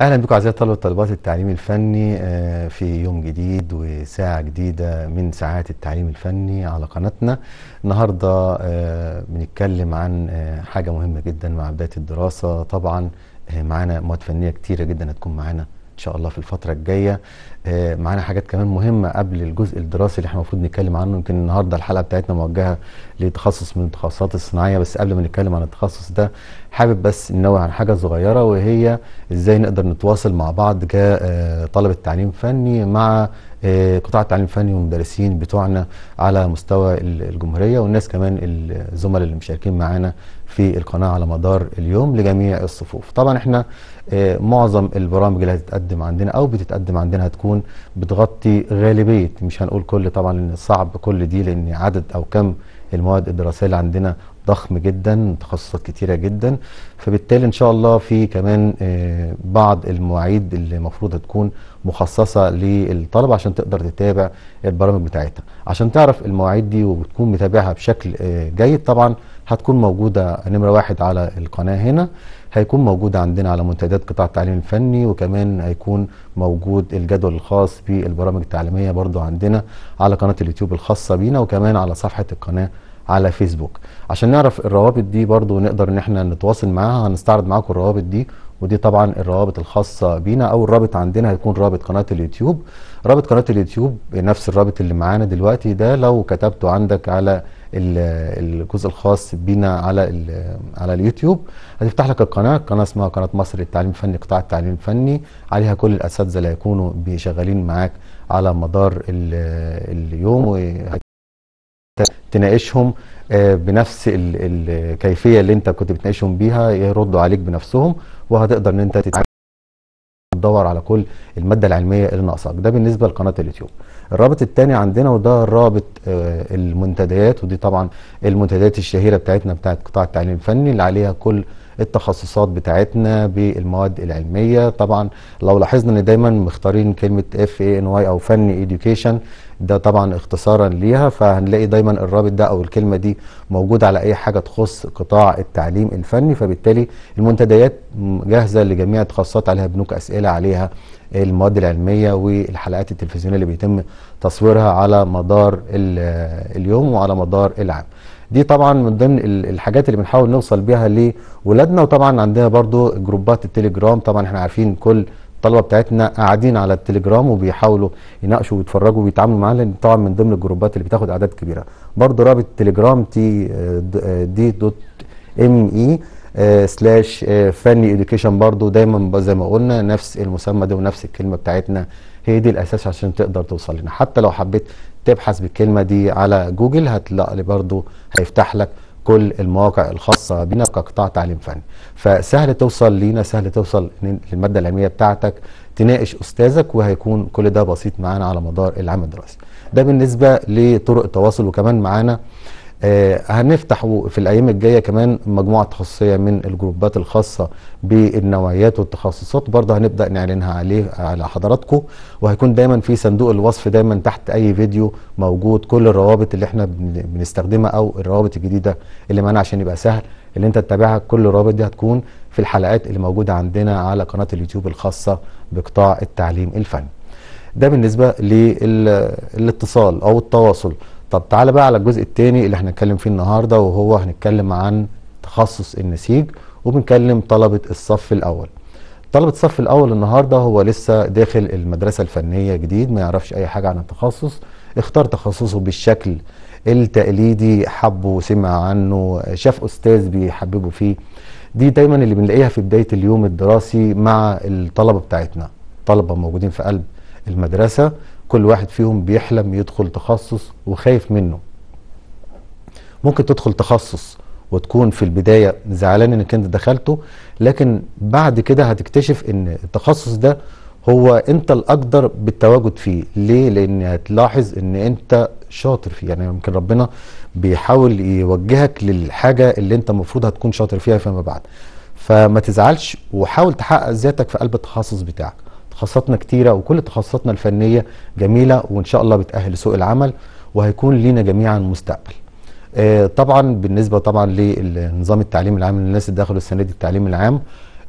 اهلا بكم اعزائي الطلبه وطالبات التعليم الفني آه، في يوم جديد وساعه جديده من ساعات التعليم الفني على قناتنا النهارده آه، بنتكلم عن آه، حاجه مهمه جدا مع بدايه الدراسه طبعا معانا مواد فنيه كتيره جدا هتكون معانا ان شاء الله في الفتره الجايه آه، معانا حاجات كمان مهمه قبل الجزء الدراسي اللي احنا المفروض نتكلم عنه يمكن النهارده الحلقه بتاعتنا موجهه لتخصص من التخصصات الصناعيه بس قبل ما نتكلم عن التخصص ده حابب بس ننوه عن حاجه صغيره وهي ازاي نقدر نتواصل مع بعض كطلبه آه، تعليم فني مع آه، قطاع التعليم الفني والمدرسين بتوعنا على مستوى الجمهوريه والناس كمان الزملاء اللي مشاركين معانا في القناه على مدار اليوم لجميع الصفوف طبعا احنا آه، معظم البرامج اللي هتتقدم عندنا او بتتقدم عندنا هتكون بتغطي غالبيه مش هنقول كل طبعا لان صعب كل دي لان عدد او كم المواد الدراسيه اللي عندنا ضخم جدا تخصصات كتيره جدا فبالتالي ان شاء الله في كمان آه، بعض المواعيد اللي المفروض هتكون مخصصه للطلبه عشان تقدر تتابع البرامج بتاعتها عشان تعرف المواعيد دي وبتكون متابعها بشكل آه، جيد طبعا هتكون موجوده نمره واحد على القناه هنا هيكون موجود عندنا على منتديات قطاع التعليم الفني وكمان هيكون موجود الجدول الخاص بالبرامج التعليميه برضو عندنا على قناه اليوتيوب الخاصه بينا وكمان على صفحه القناه على فيسبوك عشان نعرف الروابط دي برضو نقدر ان احنا نتواصل معاها هنستعرض معاكم الروابط دي ودي طبعا الروابط الخاصه بينا او الرابط عندنا هيكون رابط قناه اليوتيوب رابط قناه اليوتيوب نفس الرابط اللي معانا دلوقتي ده لو كتبته عندك على الجزء الخاص بينا على على اليوتيوب هتفتح لك القناه القناه اسمها قناه مصر للتعليم الفني قطاع التعليم الفني عليها كل الاساتذه اللي هيكونوا شغالين معاك على مدار اليوم تناقشهم آه، بنفس الكيفيه اللي انت كنت بتناقشهم بيها يردوا عليك بنفسهم وهتقدر ان انت تتعلم وتدور على كل الماده العلميه اللي ناقصاك ده بالنسبه لقناه اليوتيوب الرابط الثاني عندنا وده رابط آه، المنتديات ودي طبعا المنتديات الشهيره بتاعتنا بتاعت قطاع التعليم الفني اللي عليها كل التخصصات بتاعتنا بالمواد العلميه طبعا لو لاحظنا ان دايما مختارين كلمه اف اي ان واي او فني اديوكيشن ده طبعا اختصارا ليها فهنلاقي دايما الرابط ده او الكلمه دي موجوده على اي حاجه تخص قطاع التعليم الفني فبالتالي المنتديات جاهزه لجميع التخصصات عليها بنوك اسئله عليها المواد العلميه والحلقات التلفزيونيه اللي بيتم تصويرها على مدار اليوم وعلى مدار العام. دي طبعا من ضمن الحاجات اللي بنحاول نوصل بيها لولادنا وطبعا عندنا برضو جروبات التليجرام طبعا احنا عارفين كل الطلبه بتاعتنا قاعدين على التليجرام وبيحاولوا يناقشوا ويتفرجوا ويتعاملوا معانا لان طبعا من ضمن الجروبات اللي بتاخد اعداد كبيره برضه رابط تليجرام تي دي دوت ام اي سلاش آه، آه، فني اديوكيشن برضه دايما زي ما قلنا نفس المسمى ده ونفس الكلمه بتاعتنا هي دي الاساس عشان تقدر توصل لنا حتى لو حبيت تبحث بالكلمه دي على جوجل هتلاقي برضه هيفتح لك كل المواقع الخاصه بنا كقطاع تعليم فني فسهل توصل لينا سهل توصل للماده العلميه بتاعتك تناقش استاذك وهيكون كل ده بسيط معانا على مدار العام الدراسي ده بالنسبه لطرق التواصل وكمان معانا آه هنفتح في الايام الجايه كمان مجموعه تخصصيه من الجروبات الخاصه بالنوعيات والتخصصات برضه هنبدا نعلنها عليه على حضراتكم وهيكون دايما في صندوق الوصف دايما تحت اي فيديو موجود كل الروابط اللي احنا بنستخدمها او الروابط الجديده اللي معانا عشان يبقى سهل اللي انت تتابعها كل الروابط دي هتكون في الحلقات اللي موجوده عندنا على قناه اليوتيوب الخاصه بقطاع التعليم الفني ده بالنسبه للاتصال او التواصل طب تعالى بقى على الجزء الثاني اللي هنتكلم فيه النهارده وهو هنتكلم عن تخصص النسيج وبنكلم طلبه الصف الاول طلبه الصف الاول النهارده هو لسه داخل المدرسه الفنيه جديد ما يعرفش اي حاجه عن التخصص اختار تخصصه بالشكل التقليدي حبه وسمع عنه شاف استاذ بيحببه فيه دي دايما اللي بنلاقيها في بدايه اليوم الدراسي مع الطلبه بتاعتنا طلبه موجودين في قلب المدرسه كل واحد فيهم بيحلم يدخل تخصص وخايف منه ممكن تدخل تخصص وتكون في البداية زعلان انك انت دخلته لكن بعد كده هتكتشف ان التخصص ده هو انت الاقدر بالتواجد فيه ليه لان هتلاحظ ان انت شاطر فيه يعني يمكن ربنا بيحاول يوجهك للحاجة اللي انت المفروض هتكون شاطر فيها فيما بعد فما تزعلش وحاول تحقق ذاتك في قلب التخصص بتاعك تخصصاتنا كتيره وكل تخصصاتنا الفنيه جميله وان شاء الله بتاهل سوق العمل وهيكون لينا جميعا مستقبل آه، طبعا بالنسبه طبعا للنظام التعليم العام للناس اللي دخلوا السنه دي التعليم العام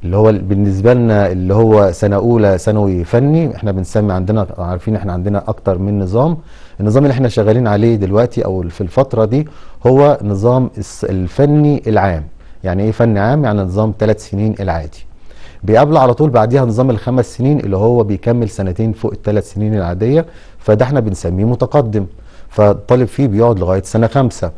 اللي هو بالنسبه لنا اللي هو سنه اولى ثانوي فني احنا بنسمي عندنا عارفين احنا عندنا اكتر من نظام النظام اللي احنا شغالين عليه دلوقتي او في الفتره دي هو نظام الفني العام يعني ايه فني عام يعني نظام ثلاث سنين العادي بيقابله على طول بعديها نظام الخمس سنين اللي هو بيكمل سنتين فوق الثلاث سنين العاديه فده احنا بنسميه متقدم فالطالب فيه بيقعد لغايه سنه خمسه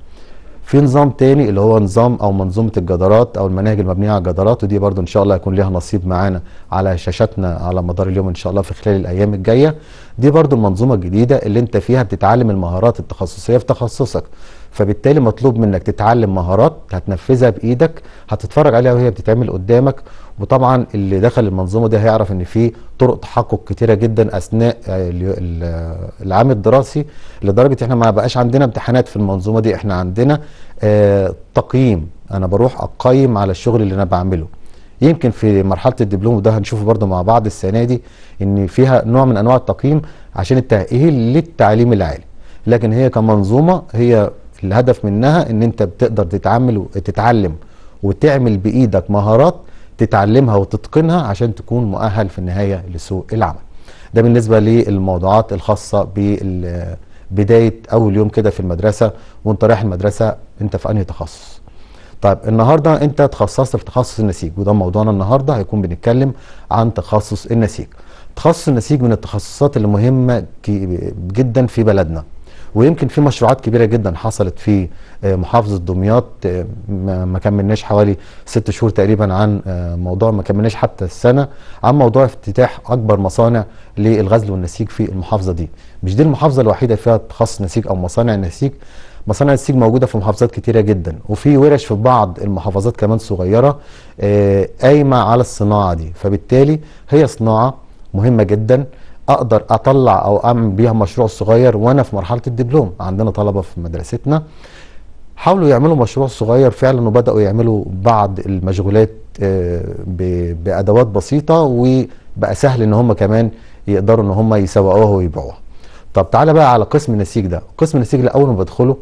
في نظام تاني اللي هو نظام او منظومه الجدارات او المناهج المبنيه على الجدارات ودي برضو ان شاء الله هيكون ليها نصيب معانا على شاشاتنا على مدار اليوم ان شاء الله في خلال الايام الجايه دي برضو المنظومه الجديده اللي انت فيها بتتعلم المهارات التخصصيه في تخصصك فبالتالي مطلوب منك تتعلم مهارات هتنفذها بايدك هتتفرج عليها وهي بتتعمل قدامك وطبعا اللي دخل المنظومه دي هيعرف ان في طرق تحقق كتيره جدا اثناء العام الدراسي لدرجه احنا ما بقاش عندنا امتحانات في المنظومه دي احنا عندنا آه، تقييم انا بروح اقيم على الشغل اللي انا بعمله يمكن في مرحله الدبلوم وده هنشوفه برده مع بعض السنه دي ان فيها نوع من انواع التقييم عشان التاهيل للتعليم العالي لكن هي كمنظومه هي الهدف منها ان انت بتقدر تتعامل تتعلم وتعمل بايدك مهارات تتعلمها وتتقنها عشان تكون مؤهل في النهايه لسوق العمل. ده بالنسبه للموضوعات الخاصه ببدايه اول يوم كده في المدرسه وانت رايح المدرسه انت في انهي تخصص. طيب النهارده انت تخصصت في تخصص النسيج وده موضوعنا النهارده هيكون بنتكلم عن تخصص النسيج. تخصص النسيج من التخصصات المهمه جدا في بلدنا. ويمكن في مشروعات كبيره جدا حصلت في آه، محافظه دمياط آه، ما كملناش حوالي ست شهور تقريبا عن آه، موضوع ما كملناش حتى السنه عن موضوع افتتاح اكبر مصانع للغزل والنسيج في المحافظه دي مش دي المحافظه الوحيده فيها تخصص نسيج او مصانع نسيج مصانع السيج موجوده في محافظات كتيره جدا وفي ورش في بعض المحافظات كمان صغيره قايمه على الصناعه دي فبالتالي هي صناعه مهمه جدا اقدر اطلع او اعمل بيها مشروع صغير وانا في مرحله الدبلوم عندنا طلبه في مدرستنا حاولوا يعملوا مشروع صغير فعلا وبداوا يعملوا بعض المشغولات آه، بادوات بسيطه وبقى سهل ان هم كمان يقدروا ان هم يسوقوها ويبيعوها طب تعالى بقى على قسم النسيج ده قسم النسيج ده اول ما بدخله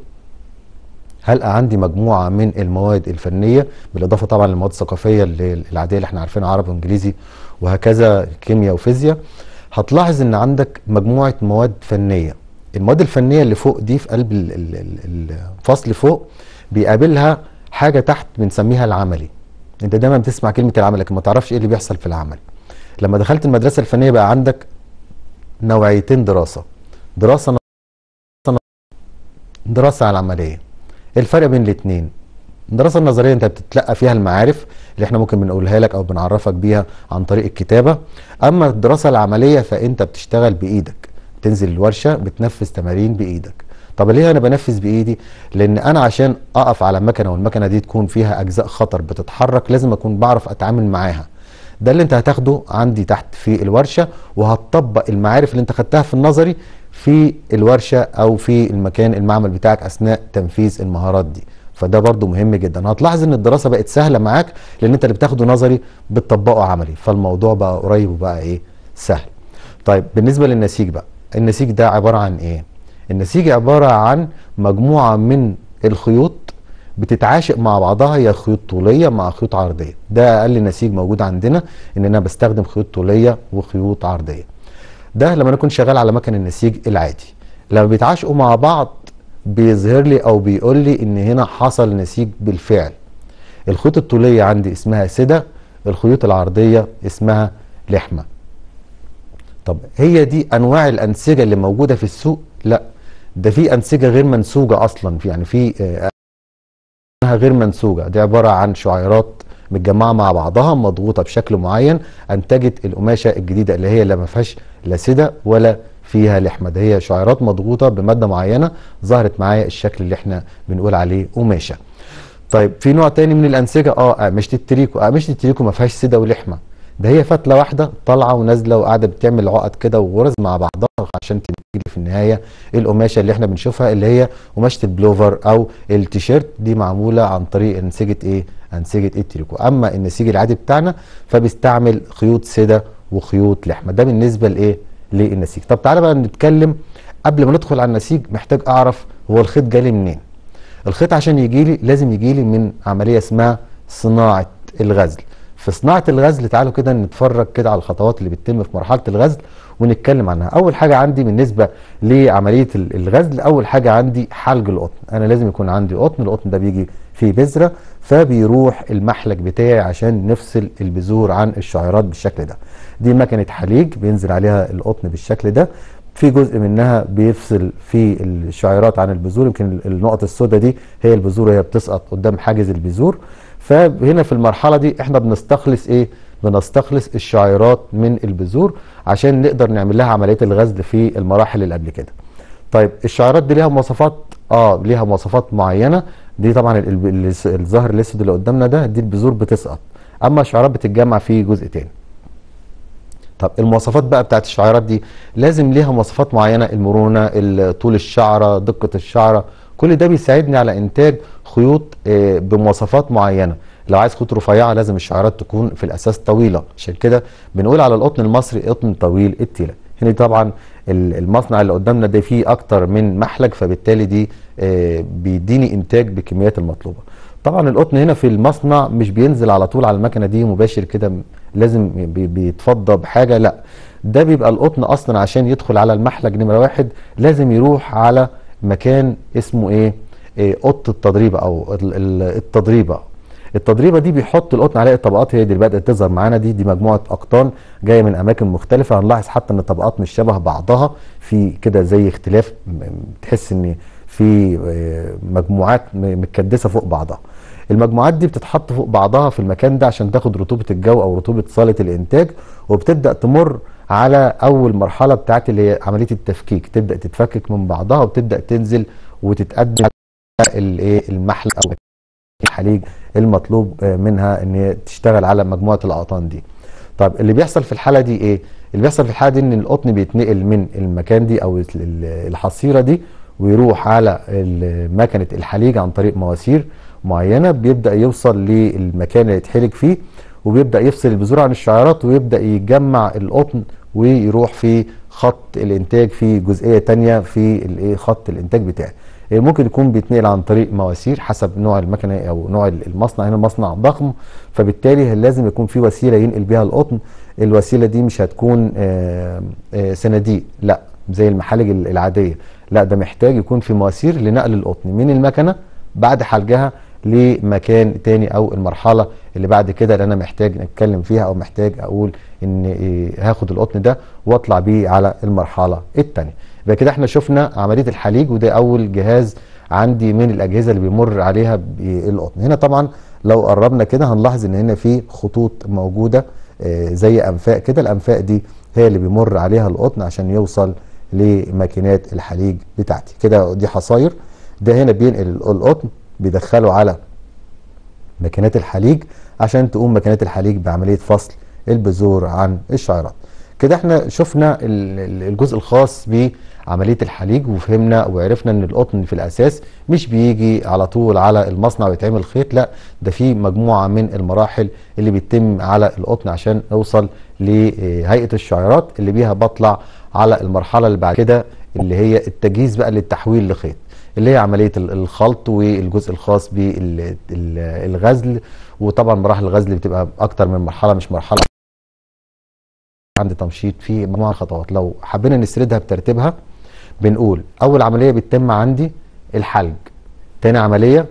هلقى عندي مجموعه من المواد الفنيه بالاضافه طبعا للمواد الثقافيه العاديه اللي احنا عارفينها عربي وانجليزي وهكذا كيمياء وفيزياء هتلاحظ ان عندك مجموعه مواد فنيه المواد الفنيه اللي فوق دي في قلب الفصل فوق بيقابلها حاجه تحت بنسميها العملي انت دايما بتسمع كلمه العمل لكن ما تعرفش ايه اللي بيحصل في العمل لما دخلت المدرسه الفنيه بقى عندك نوعيتين دراسه دراسه دراسه على العمليه الفرق بين الاثنين الدراسه النظريه انت بتتلقى فيها المعارف اللي احنا ممكن بنقولها لك او بنعرفك بيها عن طريق الكتابه اما الدراسه العمليه فانت بتشتغل بايدك تنزل الورشه بتنفذ تمارين بايدك طب ليه انا بنفذ بايدي لان انا عشان اقف على مكنه والمكنه دي تكون فيها اجزاء خطر بتتحرك لازم اكون بعرف اتعامل معاها ده اللي انت هتاخده عندي تحت في الورشه وهتطبق المعارف اللي انت خدتها في النظري في الورشه او في المكان المعمل بتاعك اثناء تنفيذ المهارات دي فده برضو مهم جدا هتلاحظ ان الدراسه بقت سهله معاك لان انت اللي بتاخده نظري بتطبقه عملي فالموضوع بقى قريب وبقى ايه سهل طيب بالنسبه للنسيج بقى النسيج ده عباره عن ايه النسيج عباره عن مجموعه من الخيوط بتتعاشق مع بعضها هي خيوط طوليه مع خيوط عرضيه ده اقل نسيج موجود عندنا ان انا بستخدم خيوط طوليه وخيوط عرضيه ده لما انا شغال على مكن النسيج العادي لما بيتعاشقوا مع بعض بيظهر لي او بيقول لي ان هنا حصل نسيج بالفعل الخيوط الطوليه عندي اسمها سده الخيوط العرضيه اسمها لحمه طب هي دي انواع الانسجه اللي موجوده في السوق لا ده في انسجه غير منسوجه اصلا في يعني في آه، انها غير منسوجه دي عباره عن شعيرات متجمعه مع بعضها مضغوطه بشكل معين انتجت القماشه الجديده اللي هي لا ما فيهاش لا سده ولا فيها لحمة ده هي شعيرات مضغوطة بمادة معينة ظهرت معايا الشكل اللي احنا بنقول عليه قماشة طيب في نوع تاني من الأنسجة اه قماشه التريكو قماشه التريكو ما فيهاش سدة ولحمة ده هي فتلة واحدة طالعة ونازلة وقاعدة بتعمل عقد كده وغرز مع بعضها عشان تنتج في النهاية القماشة اللي احنا بنشوفها اللي هي قماشة البلوفر أو التيشيرت دي معمولة عن طريق أنسجة إيه؟ أنسجة التريكو أما النسيج العادي بتاعنا فبيستعمل خيوط سدة وخيوط لحمة ده بالنسبة لإيه؟ للنسيج طب تعالى بقى نتكلم قبل ما ندخل على النسيج محتاج اعرف هو الخيط جالي منين الخيط عشان يجي لي لازم يجي لي من عمليه اسمها صناعه الغزل في صناعه الغزل تعالوا كده نتفرج كده على الخطوات اللي بتتم في مرحله الغزل ونتكلم عنها اول حاجه عندي بالنسبه لعمليه الغزل اول حاجه عندي حلق القطن انا لازم يكون عندي قطن القطن ده بيجي في بذرة فبيروح المحلك بتاعي عشان نفصل البذور عن الشعيرات بالشكل ده دي مكنة حليج بينزل عليها القطن بالشكل ده في جزء منها بيفصل في الشعيرات عن البذور يمكن النقط السوداء دي هي البذور وهي بتسقط قدام حاجز البذور فهنا في المرحلة دي احنا بنستخلص ايه بنستخلص الشعيرات من البذور عشان نقدر نعمل لها عملية الغزل في المراحل اللي قبل كده طيب الشعيرات دي ليها مواصفات اه ليها مواصفات معينة دي طبعا الظهر الاسود اللي قدامنا ده دي البذور بتسقط اما الشعيرات بتتجمع في جزء تاني طب المواصفات بقى بتاعت الشعيرات دي لازم ليها مواصفات معينه المرونه طول الشعره دقه الشعره كل ده بيساعدني على انتاج خيوط آه، بمواصفات معينه لو عايز خيوط رفيعه لازم الشعيرات تكون في الاساس طويله عشان كده بنقول على القطن المصري قطن طويل التيله هنا طبعا المصنع اللي قدامنا ده فيه اكتر من محلج فبالتالي دي بيديني انتاج بالكميات المطلوبه طبعا القطن هنا في المصنع مش بينزل على طول على المكنه دي مباشر كده لازم بيتفضى بحاجه لا ده بيبقى القطن اصلا عشان يدخل على المحلج نمره واحد لازم يروح على مكان اسمه ايه, إيه، قط التضريبه او التضريبه التضريبه دي بيحط القطن عليها الطبقات هي دي اللي بدات تظهر معانا دي دي مجموعه اقطان جايه من اماكن مختلفه هنلاحظ حتى ان الطبقات مش شبه بعضها في كده زي اختلاف تحس ان في آه، مجموعات متكدسه فوق بعضها المجموعات دي بتتحط فوق بعضها في المكان ده عشان تاخد رطوبه الجو او رطوبه صاله الانتاج وبتبدا تمر على اول مرحله بتاعت اللي هي عمليه التفكيك تبدا تتفكك من بعضها وبتبدا تنزل وتتقدم الايه المحل او الحليج المطلوب آه، منها ان هي تشتغل على مجموعه الاقطان دي طيب اللي بيحصل في الحاله دي ايه اللي بيحصل في الحاله دي ان القطن بيتنقل من المكان دي او الحصيره دي ويروح على مكنه الحليج عن طريق مواسير معينه بيبدا يوصل للمكان اللي يتحلج فيه وبيبدا يفصل البذور عن الشعيرات ويبدا يجمع القطن ويروح في خط الانتاج في جزئيه تانية في خط الانتاج بتاعه إيه، ممكن يكون بيتنقل عن طريق مواسير حسب نوع المكنه او نوع المصنع هنا مصنع ضخم فبالتالي لازم يكون في وسيله ينقل بيها القطن الوسيله دي مش هتكون آه، آه، صناديق لا زي المحالج العاديه لا ده محتاج يكون في مواسير لنقل القطن من المكنه بعد حلجها لمكان تاني او المرحله اللي بعد كده اللي انا محتاج اتكلم فيها او محتاج اقول ان إيه هاخد القطن ده واطلع بيه على المرحله التانيه يبقى كده احنا شفنا عمليه الحليج وده اول جهاز عندي من الاجهزه اللي بيمر عليها القطن. هنا طبعا لو قربنا كده هنلاحظ ان هنا في خطوط موجوده آه، زي انفاق كده الانفاق دي هي اللي بيمر عليها القطن عشان يوصل لماكينات الحليج بتاعتي كده دي حصاير ده هنا بينقل القطن بيدخله على ماكينات الحليج عشان تقوم ماكينات الحليج بعمليه فصل البذور عن الشعيرات كده احنا شفنا الجزء الخاص بعمليه الحليج وفهمنا وعرفنا ان القطن في الاساس مش بيجي على طول على المصنع ويتعمل خيط لا ده في مجموعه من المراحل اللي بيتم على القطن عشان نوصل لهيئه الشعيرات اللي بيها بطلع على المرحله اللي بعد كده اللي هي التجهيز بقى للتحويل لخيط اللي هي عمليه الخلط والجزء الخاص بالغزل وطبعا مراحل الغزل بتبقى اكتر من مرحله مش مرحله عندي تمشيط في مجموعه خطوات لو حبينا نسردها بترتيبها بنقول اول عمليه بتتم عندي الحلج تاني عمليه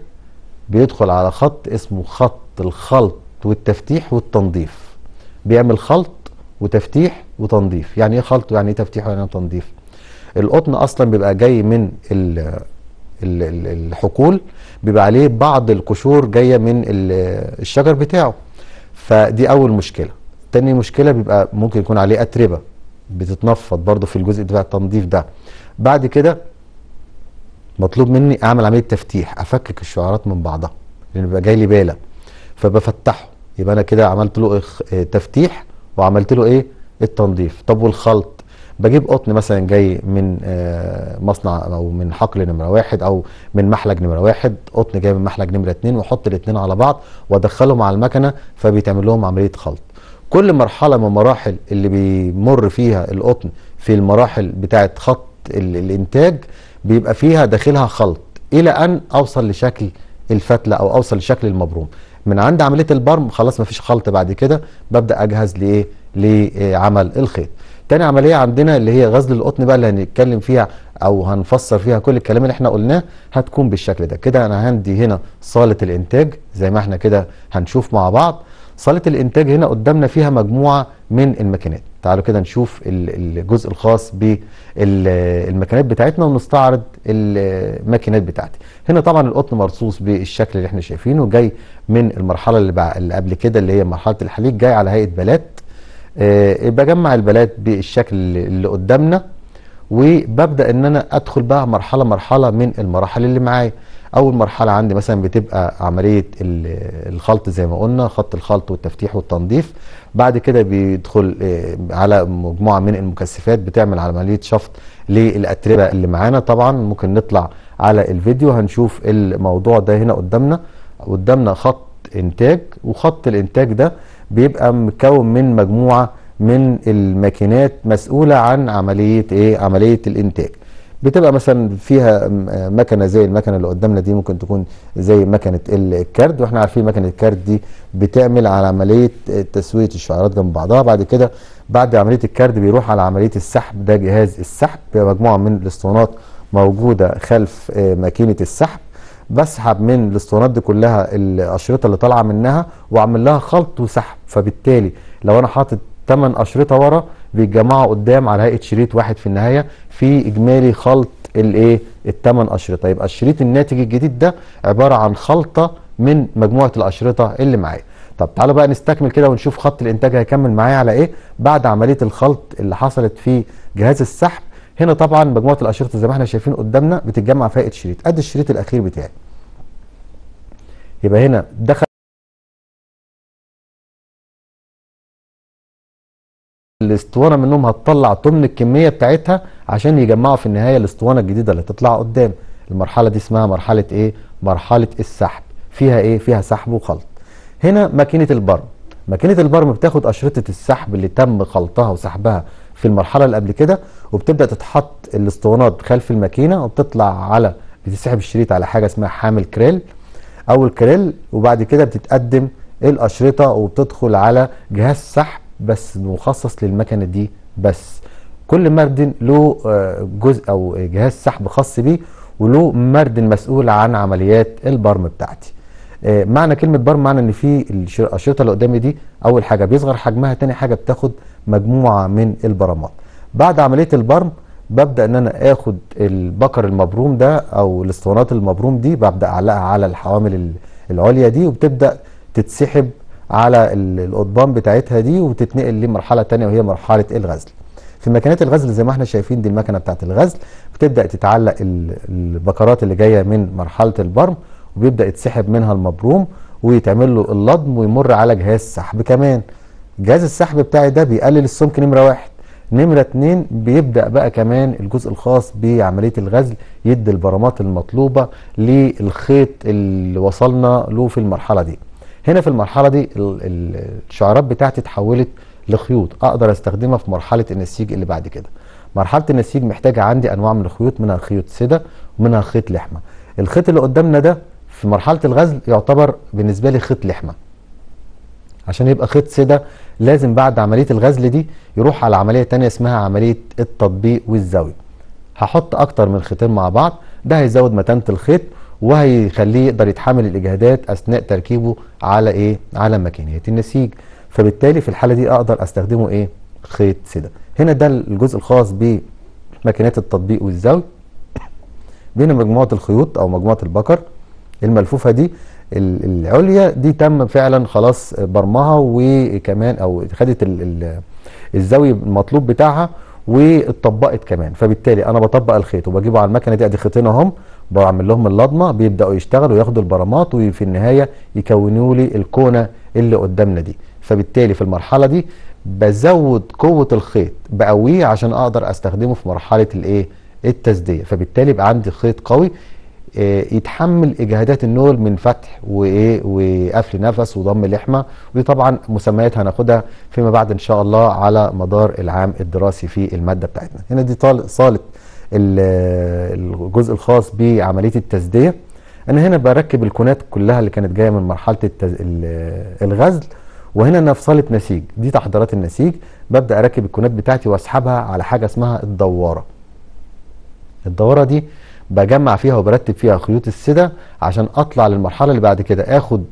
بيدخل على خط اسمه خط الخلط والتفتيح والتنظيف بيعمل خلط وتفتيح وتنظيف يعني ايه خلط يعني ايه تفتيح ويعني ايه تنظيف القطن اصلا بيبقى جاي من الحقول بيبقى عليه بعض القشور جايه من الشجر بتاعه فدي اول مشكله تاني مشكله بيبقى ممكن يكون عليه اتربه بتتنفض برضه في الجزء بتاع التنظيف ده بعد كده مطلوب مني اعمل عمليه تفتيح افكك الشعرات من بعضها لان بيبقى جاي لي باله فبفتحه يبقى انا كده عملت له تفتيح وعملت له ايه التنظيف طب والخلط بجيب قطن مثلا جاي من آه، مصنع او من حقل نمره واحد او من محلج نمره واحد قطن جاي من محلج نمره اتنين واحط الاتنين على بعض وادخلهم على المكنه فبيتعمل لهم عمليه خلط كل مرحله من مراحل اللي بيمر فيها القطن في المراحل بتاعه خط الانتاج بيبقى فيها داخلها خلط الى ان اوصل لشكل الفتله او اوصل لشكل المبروم من عند عمليه البرم خلاص مفيش خلط بعد كده ببدا اجهز لايه لعمل الخيط تاني عمليه عندنا اللي هي غزل القطن بقى اللي هنتكلم فيها او هنفسر فيها كل الكلام اللي احنا قلناه هتكون بالشكل ده كده انا هندي هنا صاله الانتاج زي ما احنا كده هنشوف مع بعض صاله الانتاج هنا قدامنا فيها مجموعه من الماكينات تعالوا كده نشوف الجزء الخاص بالماكينات بتاعتنا ونستعرض الماكينات بتاعتي هنا طبعا القطن مرصوص بالشكل اللي احنا شايفينه جاي من المرحله اللي, اللي قبل كده اللي هي مرحله الحليق جاي على هيئه بلات أه بجمع البلات بالشكل اللي قدامنا وببدا ان انا ادخل بقى مرحله مرحله من المراحل اللي معايا اول مرحله عندي مثلا بتبقى عمليه الخلط زي ما قلنا خط الخلط والتفتيح والتنظيف بعد كده بيدخل آه، على مجموعه من المكثفات بتعمل عمليه شفط للاتربه اللي معانا طبعا ممكن نطلع على الفيديو هنشوف الموضوع ده هنا قدامنا قدامنا خط انتاج وخط الانتاج ده بيبقى مكون من مجموعه من الماكينات مسؤوله عن عمليه ايه عمليه الانتاج بتبقى مثلا فيها مكنه زي المكنه اللي قدامنا دي ممكن تكون زي مكنه الكارد واحنا عارفين مكنه الكارد دي بتعمل على عمليه تسويه الشعيرات جنب بعضها بعد كده بعد عمليه الكارد بيروح على عمليه السحب ده جهاز السحب مجموعه من الاسطوانات موجوده خلف ماكينه السحب بسحب من الاسطوانات دي كلها الاشرطه اللي طالعه منها واعمل لها خلط وسحب فبالتالي لو انا حاطط 8 اشرطه ورا بيتجمعوا قدام على هيئه شريط واحد في النهايه في اجمالي خلط الايه الثمان اشرطه يبقى الشريط الناتج الجديد ده عباره عن خلطه من مجموعه الاشرطه اللي معايا طب تعالوا بقى نستكمل كده ونشوف خط الانتاج هيكمل معايا على ايه بعد عمليه الخلط اللي حصلت في جهاز السحب هنا طبعا مجموعه الاشرطه زي ما احنا شايفين قدامنا بتتجمع في هيئه شريط ادي الشريط الاخير بتاعي يبقى هنا دخل الاسطوانه منهم هتطلع ثمن الكميه بتاعتها عشان يجمعوا في النهايه الاسطوانه الجديده اللي هتطلع قدام المرحله دي اسمها مرحله ايه مرحله السحب فيها ايه فيها سحب وخلط هنا ماكينه البرم ماكينه البرم بتاخد اشرطه السحب اللي تم خلطها وسحبها في المرحله اللي قبل كده وبتبدا تتحط الاسطوانات خلف الماكينه وبتطلع على بتسحب الشريط على حاجه اسمها حامل كريل او الكريل وبعد كده بتتقدم الاشرطه وبتدخل على جهاز سحب بس مخصص للمكنه دي بس كل مردن له آه، جزء او جهاز سحب خاص بيه وله مردن مسؤول عن عمليات البرم بتاعتي آه، معنى كلمه برم معنى ان في الاشرطه اللي قدامي دي اول حاجه بيصغر حجمها تاني حاجه بتاخد مجموعه من البرامات بعد عمليه البرم ببدا ان انا اخد البكر المبروم ده او الاسطوانات المبروم دي ببدا اعلقها على الحوامل العليا دي وبتبدا تتسحب على القضبان بتاعتها دي وتتنقل لمرحله ثانيه وهي مرحله الغزل في مكنات الغزل زي ما احنا شايفين دي المكنه بتاعت الغزل بتبدا تتعلق البكرات اللي جايه من مرحله البرم وبيبدا يتسحب منها المبروم ويتعمل له اللضم ويمر على جهاز السحب كمان جهاز السحب بتاعي ده بيقلل السمك نمره واحد نمره اتنين بيبدا بقى كمان الجزء الخاص بعمليه الغزل يدي البرامات المطلوبه للخيط اللي وصلنا له في المرحله دي هنا في المرحلة دي الشعرات بتاعتي اتحولت لخيوط اقدر استخدمها في مرحلة النسيج اللي بعد كده مرحلة النسيج محتاجة عندي انواع من الخيوط منها خيوط سدة ومنها خيط لحمة الخيط اللي قدامنا ده في مرحلة الغزل يعتبر بالنسبة لي خيط لحمة عشان يبقى خيط سدة لازم بعد عملية الغزل دي يروح على عملية تانية اسمها عملية التطبيق والزاوية هحط اكتر من خيطين مع بعض ده هيزود متانة الخيط وهيخليه يقدر يتحمل الاجهادات اثناء تركيبه على ايه على ماكينات النسيج فبالتالي في الحاله دي اقدر استخدمه ايه خيط سده هنا ده الجزء الخاص بماكينات التطبيق والزاوي بين مجموعه الخيوط او مجموعه البكر الملفوفه دي العليا دي تم فعلا خلاص برمها وكمان او خدت الزاويه المطلوب بتاعها واتطبقت كمان فبالتالي انا بطبق الخيط وبجيبه على المكنه دي ادي خيطين اهم بعمل لهم اللضمه بيبداوا يشتغلوا ياخدوا البرامات وفي النهايه يكونوا لي الكونه اللي قدامنا دي فبالتالي في المرحله دي بزود قوه الخيط بقويه عشان اقدر استخدمه في مرحله الايه التسديه فبالتالي يبقى عندي خيط قوي آه، يتحمل اجهادات النول من فتح وايه وقفل نفس وضم لحمه ودي طبعا مسميات هناخدها فيما بعد ان شاء الله على مدار العام الدراسي في الماده بتاعتنا هنا دي صاله الجزء الخاص بعمليه التسديه انا هنا بركب الكونات كلها اللي كانت جايه من مرحله التز... الغزل وهنا انا في صاله نسيج دي تحضيرات النسيج ببدا اركب الكونات بتاعتي واسحبها على حاجه اسمها الدواره الدواره دي بجمع فيها وبرتب فيها خيوط السدة عشان اطلع للمرحله اللي بعد كده اخد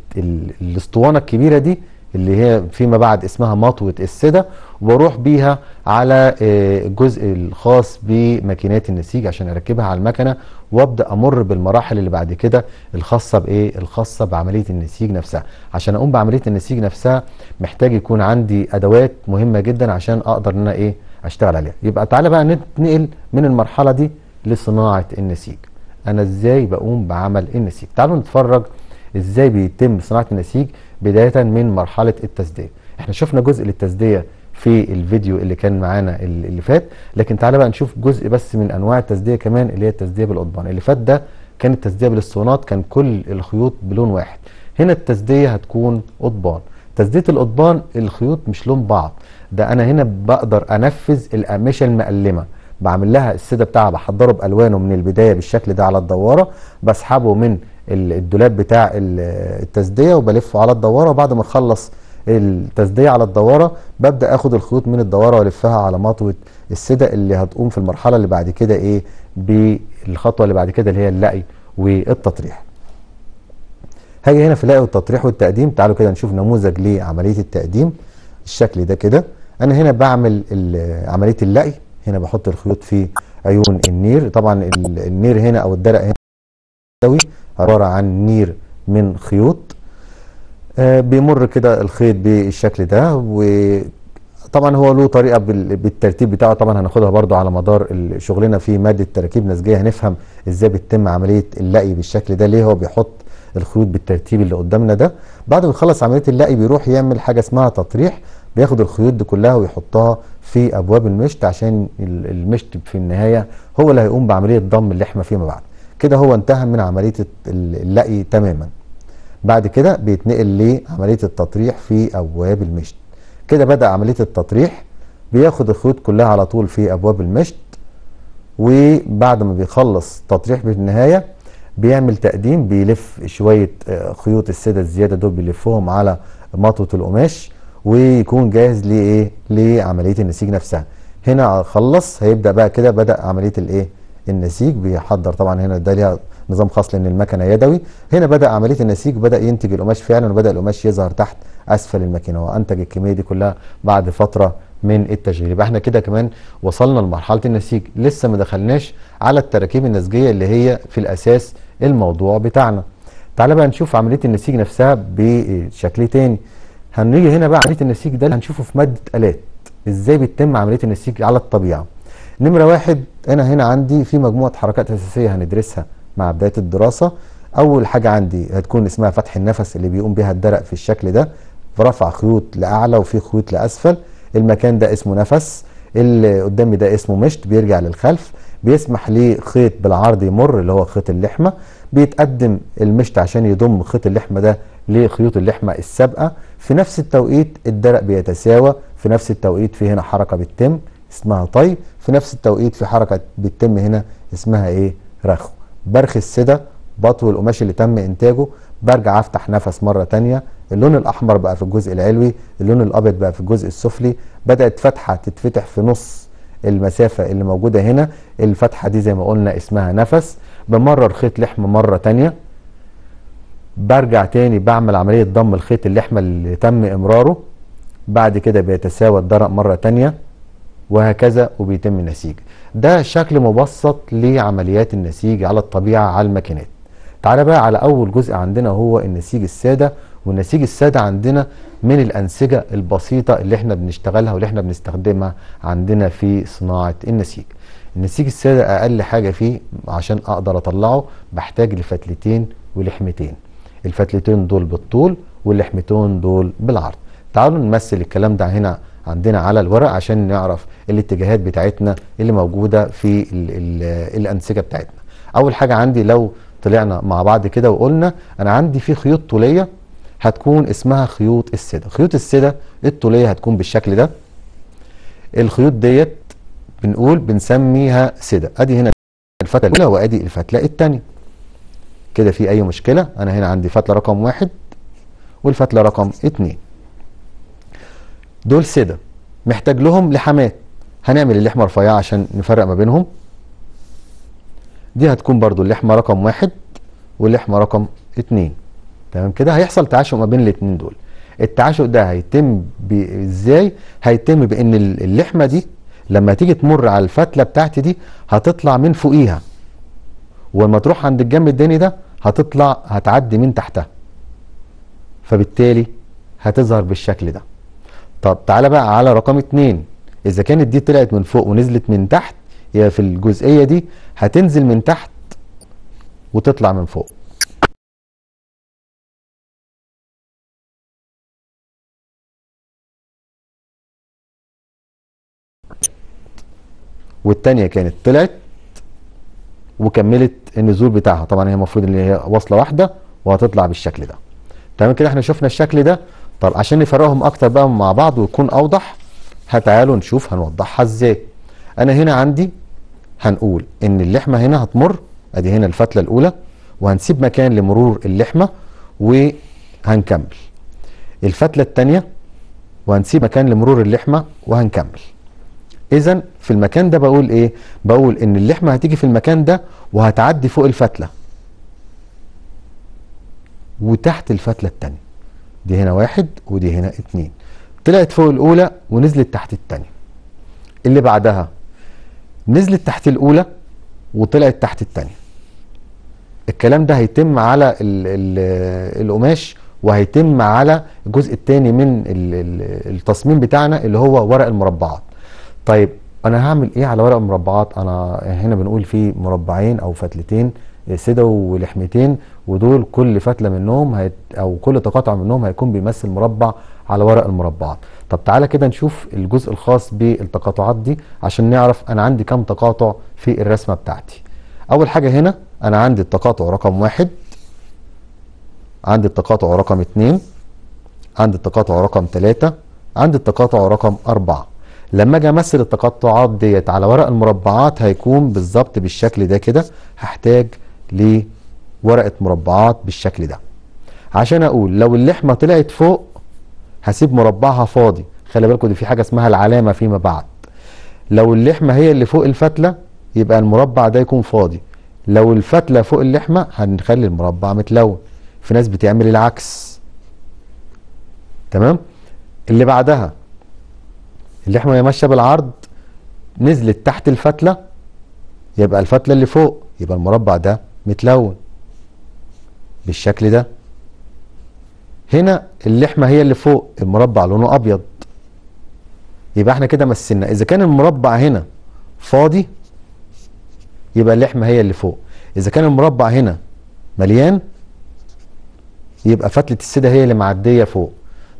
الاسطوانه الكبيره دي اللي هي فيما بعد اسمها مطوه السدة واروح بيها على آه، الجزء الخاص بماكينات النسيج عشان اركبها على المكنه وابدا امر بالمراحل اللي بعد كده الخاصه بايه الخاصه بعمليه النسيج نفسها عشان اقوم بعمليه النسيج نفسها محتاج يكون عندي ادوات مهمه جدا عشان اقدر ان انا ايه اشتغل عليها يبقى تعالى بقى نتنقل من المرحله دي لصناعه النسيج انا ازاي بقوم بعمل النسيج تعالوا نتفرج ازاي بيتم صناعه النسيج بدايه من مرحله التسديه احنا شفنا جزء للتسديه في الفيديو اللي كان معانا اللي فات لكن تعالى بقى نشوف جزء بس من انواع التسديه كمان اللي هي التسديه بالقضبان اللي فات ده كان التسديه بالاسطوانات كان كل الخيوط بلون واحد هنا التسديه هتكون قضبان تسديه القضبان الخيوط مش لون بعض ده انا هنا بقدر انفذ الاقمشه المقلمه بعمل لها السده بتاعها بحضره بالوانه من البدايه بالشكل ده على الدواره بسحبه من الدولاب بتاع التسديه وبلفه على الدواره وبعد ما اخلص التسديه على الدواره ببدا اخد الخيوط من الدواره والفها على مطوه السدق اللي هتقوم في المرحله اللي بعد كده ايه بالخطوه اللي بعد كده اللي هي اللقي والتطريح هاجي هنا في اللقي والتطريح والتقديم تعالوا كده نشوف نموذج لعمليه التقديم الشكل ده كده انا هنا بعمل عمليه اللقي هنا بحط الخيوط في عيون النير طبعا النير هنا او الدرق هنا عباره عن نير من خيوط آه، بيمر كده الخيط بالشكل ده وطبعا هو له طريقه بالترتيب بتاعه طبعا هناخدها برضو على مدار شغلنا في ماده تراكيب نسجيه هنفهم ازاي بتتم عمليه اللقي بالشكل ده ليه هو بيحط الخيوط بالترتيب اللي قدامنا ده بعد ما يخلص عمليه اللقي بيروح يعمل حاجه اسمها تطريح بياخد الخيوط دي كلها ويحطها في ابواب المشط عشان المشط في النهايه هو اللي هيقوم بعمليه ضم اللحمه فيما بعد كده هو انتهى من عمليه اللقي تماما بعد كده بيتنقل لعمليه التطريح في ابواب المشط كده بدا عمليه التطريح بياخد الخيوط كلها على طول في ابواب المشط وبعد ما بيخلص تطريح بالنهايه بيعمل تقديم بيلف شويه آه، خيوط السده الزياده دول بيلفهم على مطوه القماش ويكون جاهز لايه لعمليه النسيج نفسها هنا خلص هيبدا بقى كده بدا عمليه الايه النسيج بيحضر طبعا هنا ده ليها نظام خاص لان المكنه يدوي هنا بدا عمليه النسيج بدا ينتج القماش فعلا وبدا القماش يظهر تحت اسفل الماكينه وانتج الكميه دي كلها بعد فتره من التشغيل يبقى احنا كده كمان وصلنا لمرحله النسيج لسه ما دخلناش على التراكيب النسجيه اللي هي في الاساس الموضوع بتاعنا تعالى بقى نشوف عمليه النسيج نفسها بشكل تاني هنيجي هنا بقى عمليه النسيج ده اللي هنشوفه في ماده الات ازاي بتتم عمليه النسيج على الطبيعه نمره واحد انا هنا عندي في مجموعه حركات اساسيه هندرسها مع بداية الدراسة أول حاجة عندي هتكون اسمها فتح النفس اللي بيقوم بها الدرق في الشكل ده برفع خيوط لأعلى وفي خيوط لأسفل المكان ده اسمه نفس اللي قدامي ده اسمه مشت بيرجع للخلف بيسمح لي خيط بالعرض يمر اللي هو خيط اللحمة بيتقدم المشت عشان يضم خيط اللحمة ده لخيوط اللحمة السابقة في نفس التوقيت الدرق بيتساوى في نفس التوقيت في هنا حركة بتتم اسمها طي في نفس التوقيت في حركة بتتم هنا اسمها ايه رخو برخي السدة بطوي القماش اللي تم انتاجه برجع افتح نفس مره تانية اللون الاحمر بقى في الجزء العلوي اللون الابيض بقى في الجزء السفلي بدات فتحه تتفتح في نص المسافه اللي موجوده هنا الفتحه دي زي ما قلنا اسمها نفس بمرر خيط لحم مره تانية برجع تاني بعمل عمليه ضم الخيط اللحمه اللي تم امراره بعد كده بيتساوى الدرق مره تانية وهكذا وبيتم نسيجه ده شكل مبسط لعمليات النسيج على الطبيعة على الماكينات تعالى بقى على أول جزء عندنا هو النسيج السادة والنسيج السادة عندنا من الأنسجة البسيطة اللي احنا بنشتغلها واللي احنا بنستخدمها عندنا في صناعة النسيج النسيج السادة أقل حاجة فيه عشان أقدر أطلعه بحتاج لفتلتين ولحمتين الفتلتين دول بالطول واللحمتين دول بالعرض تعالوا نمثل الكلام ده هنا عندنا على الورق عشان نعرف الاتجاهات بتاعتنا اللي موجوده في الـ الـ الانسجه بتاعتنا اول حاجه عندي لو طلعنا مع بعض كده وقلنا انا عندي في خيوط طوليه هتكون اسمها خيوط السده خيوط السده الطوليه هتكون بالشكل ده الخيوط ديت بنقول بنسميها سده ادي هنا الفتله الاولى وادي الفتله الثانيه كده في اي مشكله انا هنا عندي فتله رقم واحد والفتله رقم اتنين دول سده محتاج لهم لحمات هنعمل اللحمة رفيعة عشان نفرق ما بينهم دي هتكون برضو اللحمة رقم واحد واللحمة رقم اتنين تمام كده هيحصل تعاشق ما بين الاتنين دول التعاشق ده هيتم ازاي هيتم بان اللحمة دي لما تيجي تمر على الفتلة بتاعتي دي هتطلع من فوقيها ولما تروح عند الجنب الداني ده هتطلع هتعدي من تحتها فبالتالي هتظهر بالشكل ده طب تعالى بقى على رقم اتنين إذا كانت دي طلعت من فوق ونزلت من تحت هي في الجزئية دي هتنزل من تحت وتطلع من فوق والتانية كانت طلعت وكملت النزول بتاعها طبعا هي المفروض ان هي واصله واحده وهتطلع بالشكل ده تمام كده احنا شفنا الشكل ده طب عشان نفرقهم اكتر بقى مع بعض ويكون اوضح هتعالوا نشوف هنوضحها ازاي انا هنا عندي هنقول ان اللحمة هنا هتمر ادي هنا الفتلة الاولى وهنسيب مكان لمرور اللحمة وهنكمل الفتلة الثانيه وهنسيب مكان لمرور اللحمة وهنكمل اذا في المكان ده بقول ايه بقول ان اللحمة هتيجي في المكان ده وهتعدي فوق الفتلة وتحت الفتلة الثانيه دي هنا واحد ودي هنا اتنين طلعت فوق الأولى ونزلت تحت الثانيه اللي بعدها نزلت تحت الأولى وطلعت تحت الثانيه الكلام ده هيتم على القماش وهيتم على الجزء الثاني من التصميم بتاعنا اللي هو ورق المربعات طيب انا هعمل ايه على ورق المربعات انا هنا بنقول في مربعين او فتلتين سده ولحمتين ودول كل فتله منهم هيت او كل تقاطع منهم هيكون بيمثل مربع على ورق المربعات طب تعالى كده نشوف الجزء الخاص بالتقاطعات دي عشان نعرف انا عندي كم تقاطع في الرسمه بتاعتي اول حاجه هنا انا عندي التقاطع رقم واحد عندي التقاطع رقم اتنين عندي التقاطع رقم تلاتة عندي التقاطع رقم أربعة لما اجي امثل التقطعات ديت على ورق المربعات هيكون بالظبط بالشكل ده كده هحتاج لورقه مربعات بالشكل ده عشان اقول لو اللحمه طلعت فوق هسيب مربعها فاضي خلي بالكم دي في حاجه اسمها العلامه فيما بعد لو اللحمه هي اللي فوق الفتله يبقى المربع ده يكون فاضي لو الفتله فوق اللحمه هنخلي المربع متلون في ناس بتعمل العكس تمام اللي بعدها اللحمه هي ماشيه بالعرض نزلت تحت الفتله يبقى الفتله اللي فوق يبقى المربع ده متلون بالشكل ده هنا اللحمة هي اللي فوق المربع لونه أبيض يبقى احنا كده مثلنا إذا كان المربع هنا فاضي يبقى اللحمة هي اللي فوق إذا كان المربع هنا مليان يبقى فتلة السدة هي اللي معدية فوق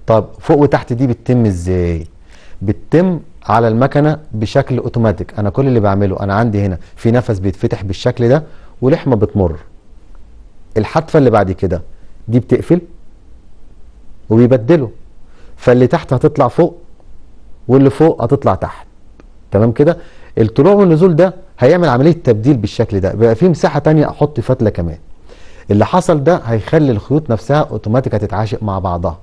طب فوق وتحت دي بتتم إزاي؟ بتتم على المكنة بشكل أوتوماتيك أنا كل اللي بعمله أنا عندي هنا في نفس بيتفتح بالشكل ده ولحمه بتمر الحتفه اللي بعد كده دي بتقفل وبيبدله فاللي تحت هتطلع فوق واللي فوق هتطلع تحت تمام كده الطلوع والنزول ده هيعمل عمليه تبديل بالشكل ده بقى في مساحه تانية احط فتله كمان اللي حصل ده هيخلي الخيوط نفسها اوتوماتيك هتتعاشق مع بعضها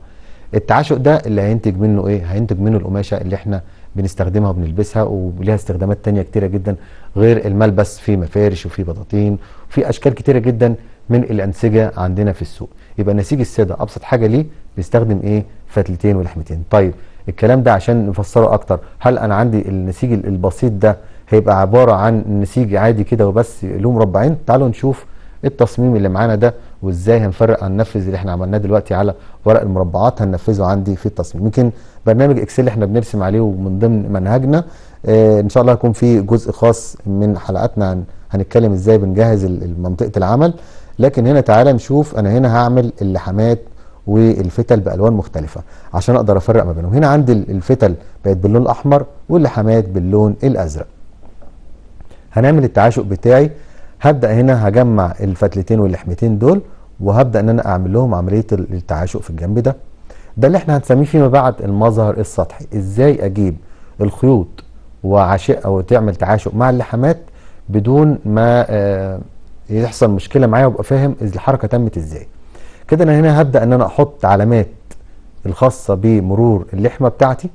التعاشق ده اللي هينتج منه ايه هينتج منه القماشه اللي احنا بنستخدمها وبنلبسها وليها استخدامات تانية كتيرة جدا غير الملبس في مفارش وفي بطاطين وفي اشكال كتيرة جدا من الانسجه عندنا في السوق يبقى نسيج الساده ابسط حاجه ليه بيستخدم ايه فتلتين ولحمتين طيب الكلام ده عشان نفسره اكتر هل انا عندي النسيج البسيط ده هيبقى عباره عن نسيج عادي كده وبس له مربعين تعالوا نشوف التصميم اللي معانا ده وازاي هنفرق هننفذ اللي احنا عملناه دلوقتي على ورق المربعات هننفذه عندي في التصميم يمكن برنامج اكسل احنا بنرسم عليه ومن ضمن منهجنا آه، ان شاء الله هيكون في جزء خاص من حلقاتنا هنتكلم ازاي بنجهز منطقه العمل لكن هنا تعالى نشوف انا هنا هعمل اللحامات والفتل بالوان مختلفه عشان اقدر افرق ما بينهم هنا عندي الفتل بقت باللون الاحمر واللحامات باللون الازرق هنعمل التعاشق بتاعي هبدا هنا هجمع الفتلتين واللحمتين دول وهبدا ان انا اعمل لهم عمليه التعاشق في الجنب ده ده اللي احنا هنسميه فيما بعد المظهر السطحي ازاي اجيب الخيوط وعاشقها وتعمل تعاشق مع اللحمات بدون ما آه، يحصل مشكله معايا وابقى فاهم الحركه تمت ازاي كده انا هنا هبدا ان انا احط علامات الخاصه بمرور اللحمه بتاعتي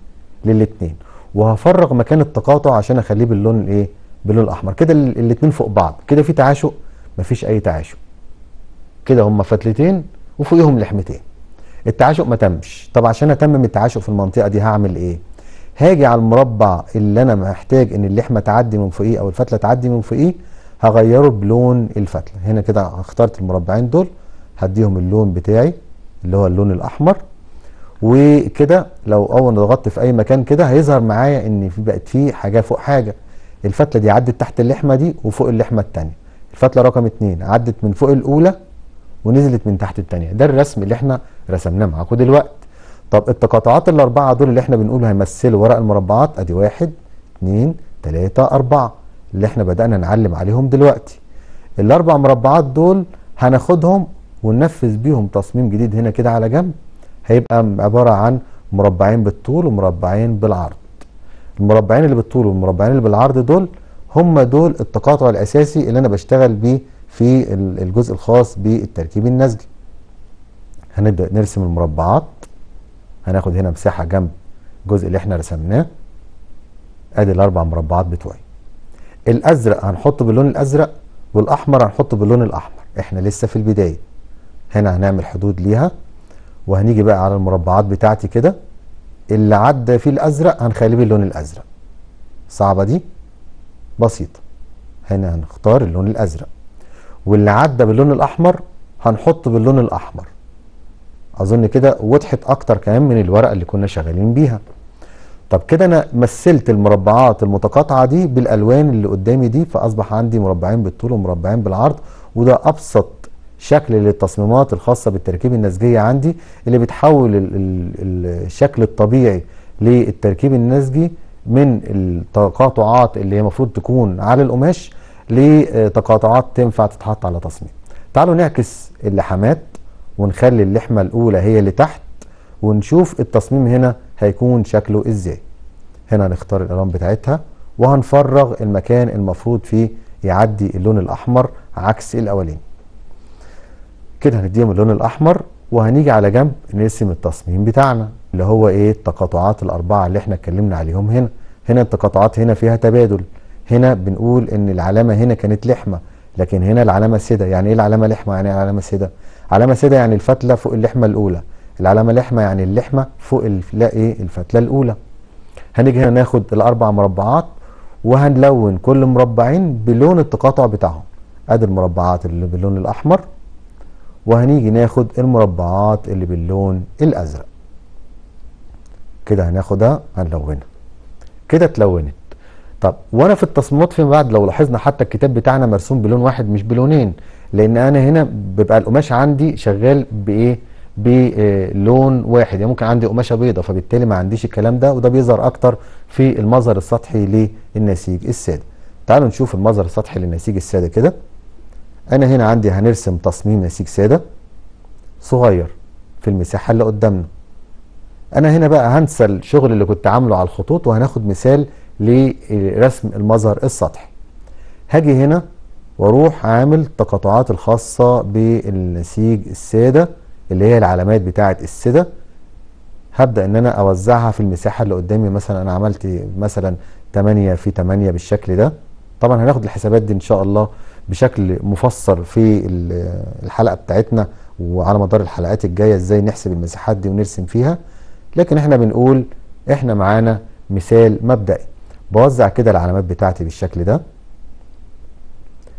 للاثنين وهفرغ مكان التقاطع عشان اخليه باللون الايه باللون الاحمر كده الاثنين فوق بعض كده في تعاشق مفيش اي تعاشق كده هم فتلتين وفوقيهم لحمتين التعاشق ما تمش طب عشان اتمم التعاشق في المنطقه دي هعمل ايه هاجي على المربع اللي انا محتاج ان اللحمه تعدي من فوقيه او الفتله تعدي من فوقيه هغيره بلون الفتله هنا كده اخترت المربعين دول هديهم اللون بتاعي اللي هو اللون الاحمر وكده لو اول ما ضغطت في اي مكان كده هيظهر معايا ان في بقت فيه حاجه فوق حاجه الفتله دي عدت تحت اللحمه دي وفوق اللحمه الثانيه الفتله رقم اتنين عدت من فوق الاولى ونزلت من تحت الثانيه ده الرسم اللي احنا رسمناه معاكم دلوقتي طب التقاطعات الاربعه دول اللي احنا بنقول هيمثلوا ورق المربعات ادي واحد اتنين تلاتة أربعة اللي احنا بدانا نعلم عليهم دلوقتي الاربع مربعات دول هناخدهم وننفذ بيهم تصميم جديد هنا كده على جنب هيبقى عباره عن مربعين بالطول ومربعين بالعرض المربعين اللي بالطول والمربعين اللي بالعرض دول هم دول التقاطع الأساسي اللي أنا بشتغل بيه في الجزء الخاص بالتركيب النسجي هنبدأ نرسم المربعات هناخد هنا مساحة جنب الجزء اللي احنا رسمناه ادي الاربع مربعات بتوعي الازرق هنحطه باللون الازرق والاحمر هنحطه باللون الاحمر احنا لسه في البدايه هنا هنعمل حدود ليها وهنيجي بقى على المربعات بتاعتي كده اللي عدى فيه الازرق هنخليه باللون الازرق صعبه دي بسيطه هنا هنختار اللون الازرق واللي عدى باللون الاحمر هنحطه باللون الاحمر اظن كده وضحت اكتر كمان من الورقه اللي كنا شغالين بيها طب كده انا مثلت المربعات المتقاطعه دي بالالوان اللي قدامي دي فاصبح عندي مربعين بالطول ومربعين بالعرض وده ابسط شكل للتصميمات الخاصة بالتركيب النسجية عندي اللي بتحول الشكل الطبيعي للتركيب النسجي من التقاطعات اللي هي المفروض تكون على القماش لتقاطعات تنفع تتحط على تصميم تعالوا نعكس اللحامات ونخلي اللحمة الأولى هي اللي تحت ونشوف التصميم هنا هيكون شكله ازاي هنا هنختار الالوان بتاعتها وهنفرغ المكان المفروض فيه يعدي اللون الاحمر عكس الاولاني كده هنديهم اللون الاحمر وهنيجي على جنب نرسم التصميم بتاعنا اللي هو ايه التقاطعات الاربعه اللي احنا اتكلمنا عليهم هنا هنا التقاطعات هنا فيها تبادل هنا بنقول ان العلامه هنا كانت لحمه لكن هنا العلامه سده يعني ايه العلامه لحمه يعني ايه العلامه سده علامه سده يعني الفتله فوق اللحمه الاولى العلامه لحمه يعني اللحمه فوق لا ايه الفتله الاولى هنيجي هنا ناخد الاربع مربعات وهنلون كل مربعين بلون التقاطع بتاعهم ادي المربعات اللي باللون الاحمر وهنيجي ناخد المربعات اللي باللون الازرق كده هناخدها هنلونها كده اتلونت طب وانا في التصميمات فيما بعد لو لاحظنا حتى الكتاب بتاعنا مرسوم بلون واحد مش بلونين لان انا هنا بيبقى القماش عندي شغال بايه بلون واحد يعني ممكن عندي قماشه بيضه فبالتالي ما عنديش الكلام ده وده بيظهر اكتر في المظهر السطحي للنسيج الساده تعالوا نشوف المظهر السطحي للنسيج الساده كده انا هنا عندي هنرسم تصميم يا سيك ساده صغير في المساحه اللي قدامنا انا هنا بقى هنسى الشغل اللي كنت عامله على الخطوط وهناخد مثال لرسم المظهر السطحي هاجي هنا واروح عامل التقاطعات الخاصه بالنسيج الساده اللي هي العلامات بتاعه الساده هبدا ان انا اوزعها في المساحه اللي قدامي مثلا انا عملت مثلا 8 في 8 بالشكل ده طبعا هناخد الحسابات دي ان شاء الله بشكل مفصل في الحلقه بتاعتنا وعلى مدار الحلقات الجايه ازاي نحسب المساحات دي ونرسم فيها لكن احنا بنقول احنا معانا مثال مبدئي بوزع كده العلامات بتاعتي بالشكل ده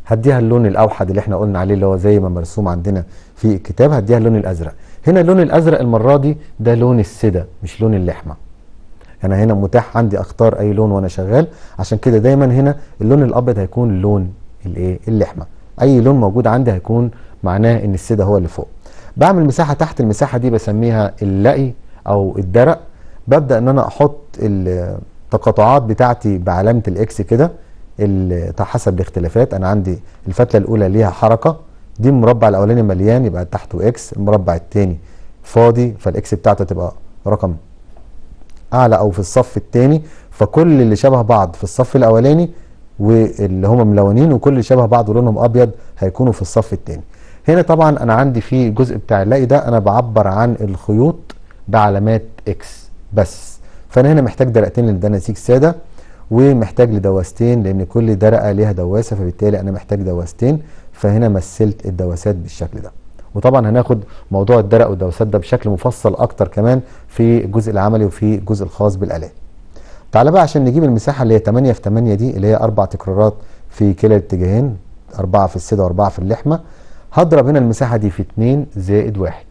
هديها اللون الاوحد اللي احنا قلنا عليه اللي هو زي ما مرسوم عندنا في الكتاب هديها اللون الازرق هنا اللون الازرق المره دي ده لون السده مش لون اللحمه انا هنا متاح عندي اختار اي لون وانا شغال عشان كده دايما هنا اللون الابيض هيكون لون الايه اللحمه اي لون موجود عندي هيكون معناه ان السده هو اللي فوق بعمل مساحه تحت المساحه دي بسميها اللقي او الدرق ببدا ان انا احط التقاطعات بتاعتي بعلامه الاكس كده حسب الاختلافات انا عندي الفتله الاولى ليها حركه دي المربع الاولاني مليان يبقى تحته اكس المربع الثاني فاضي فالاكس بتاعته تبقى رقم اعلى او في الصف الثاني فكل اللي شبه بعض في الصف الاولاني واللي هم ملونين وكل اللي شبه بعض ولونهم ابيض هيكونوا في الصف الثاني هنا طبعا انا عندي في الجزء بتاع اللاقي ده انا بعبر عن الخيوط بعلامات اكس بس فانا هنا محتاج درقتين للدناسيك ساده ومحتاج لدواستين لان كل درقه ليها دواسه فبالتالي انا محتاج دواستين فهنا مثلت الدواسات بالشكل ده وطبعا هناخد موضوع الدرق والدواسات ده بشكل مفصل اكتر كمان في الجزء العملي وفي الجزء الخاص بالالات تعالى بقى عشان نجيب المساحه اللي هي 8 في 8 دي اللي هي اربع تكرارات في كلا الاتجاهين اربعه في السده واربعه في اللحمه هضرب هنا المساحه دي في 2 زائد 1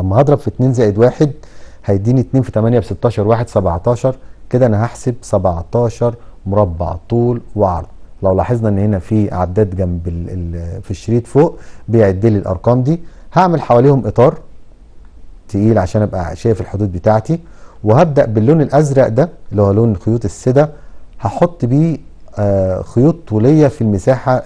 اما هضرب في 2 زائد 1 هيديني 2 في 8 ب 16 1 17 كده انا هحسب 17 مربع طول وعرض لو لاحظنا ان هنا في عداد جنب الـ الـ في الشريط فوق بيعد لي الارقام دي هعمل حواليهم اطار تقيل عشان ابقى شايف الحدود بتاعتي وهبدأ باللون الأزرق ده اللي هو لون خيوط السدة هحط بيه آه، خيوط طولية في المساحة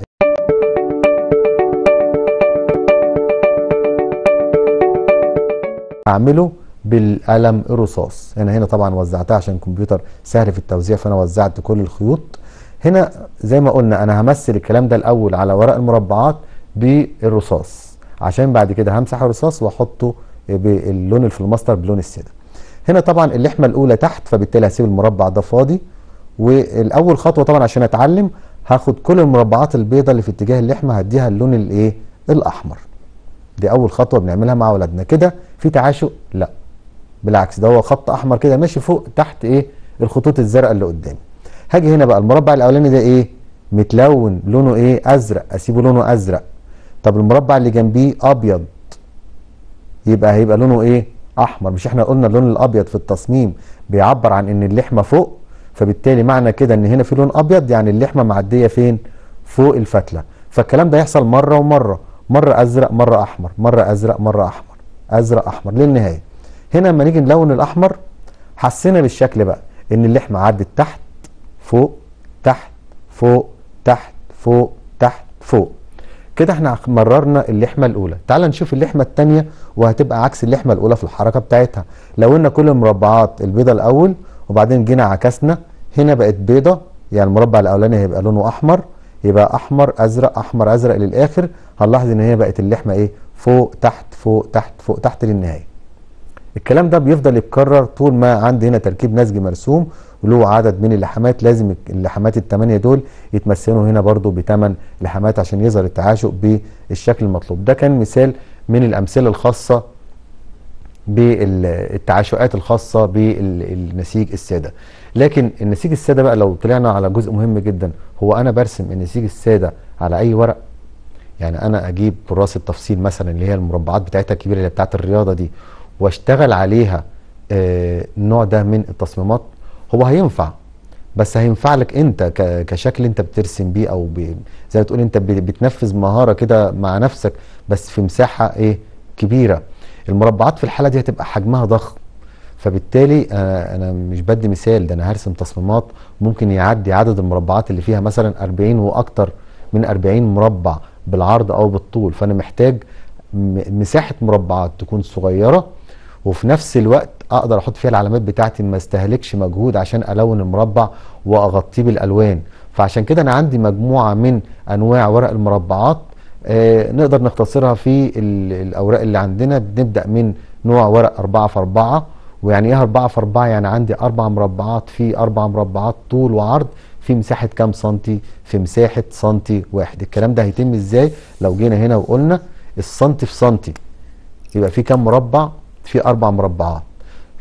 أعمله بالقلم الرصاص أنا هنا طبعا وزعتها عشان الكمبيوتر سهل في التوزيع فأنا وزعت كل الخيوط هنا زي ما قلنا أنا همثل الكلام ده الأول على ورق المربعات بالرصاص عشان بعد كده همسح الرصاص وأحطه باللون الفلماستر بلون السدة هنا طبعا اللحمه الاولى تحت فبالتالي هسيب المربع ده فاضي والاول خطوه طبعا عشان اتعلم هاخد كل المربعات البيضاء اللي في اتجاه اللحمه هديها اللون الايه الاحمر دي اول خطوه بنعملها مع اولادنا كده في تعاشق لا بالعكس ده هو خط احمر كده ماشي فوق تحت ايه الخطوط الزرقاء اللي قدامي هاجي هنا بقى المربع الاولاني ده ايه متلون لونه ايه ازرق اسيبه لونه ازرق طب المربع اللي جنبيه ابيض يبقى هيبقى لونه ايه احمر مش احنا قلنا اللون الابيض في التصميم بيعبر عن ان اللحمه فوق فبالتالي معنى كده ان هنا في لون ابيض يعني اللحمه معديه فين فوق الفتله فالكلام ده يحصل مره ومره مره ازرق مره احمر مره ازرق مره احمر ازرق احمر للنهايه هنا لما نيجي نلون الاحمر حسينا بالشكل بقى ان اللحمه عدت تحت فوق تحت فوق تحت فوق تحت فوق كده احنا مررنا اللحمه الاولى تعال نشوف اللحمه الثانيه وهتبقى عكس اللحمه الاولى في الحركه بتاعتها لو قلنا كل المربعات البيضه الاول وبعدين جينا عكسنا هنا بقت بيضه يعني المربع الاولاني هيبقى لونه احمر يبقى احمر ازرق احمر ازرق للاخر هنلاحظ ان هي بقت اللحمه ايه فوق تحت فوق تحت فوق تحت للنهايه الكلام ده بيفضل يتكرر طول ما عندي هنا تركيب نسج مرسوم وله عدد من اللحمات لازم اللحمات الثمانيه دول يتمثلوا هنا برضو بثمان لحمات عشان يظهر التعاشق بالشكل المطلوب ده كان مثال من الامثله الخاصه بالتعاشقات الخاصه بالنسيج الساده لكن النسيج الساده بقى لو طلعنا على جزء مهم جدا هو انا برسم النسيج الساده على اي ورق يعني انا اجيب كراسه التفصيل مثلا اللي هي المربعات بتاعتها الكبيره اللي بتاعت الرياضه دي واشتغل عليها آه، النوع ده من التصميمات هو هينفع بس هينفع لك انت كشكل انت بترسم بيه او بي زي ما تقول انت بتنفذ مهاره كده مع نفسك بس في مساحه ايه كبيره المربعات في الحاله دي هتبقى حجمها ضخم فبالتالي انا آه، انا مش بدي مثال ده انا هرسم تصميمات ممكن يعدي عدد المربعات اللي فيها مثلا 40 واكتر من 40 مربع بالعرض او بالطول فانا محتاج مساحه مربعات تكون صغيره وفي نفس الوقت اقدر احط فيها العلامات بتاعتي ما استهلكش مجهود عشان الون المربع واغطيه بالالوان فعشان كده انا عندي مجموعه من انواع ورق المربعات آه نقدر نختصرها في الاوراق اللي عندنا بنبدا من نوع ورق 4 في 4 ويعني ايه 4 في 4 يعني عندي اربع مربعات في اربع مربعات طول وعرض في مساحه كام سنتي في مساحه سنتي واحد الكلام ده هيتم ازاي لو جينا هنا وقلنا السنتي في سنتي يبقى في كام مربع في اربع مربعات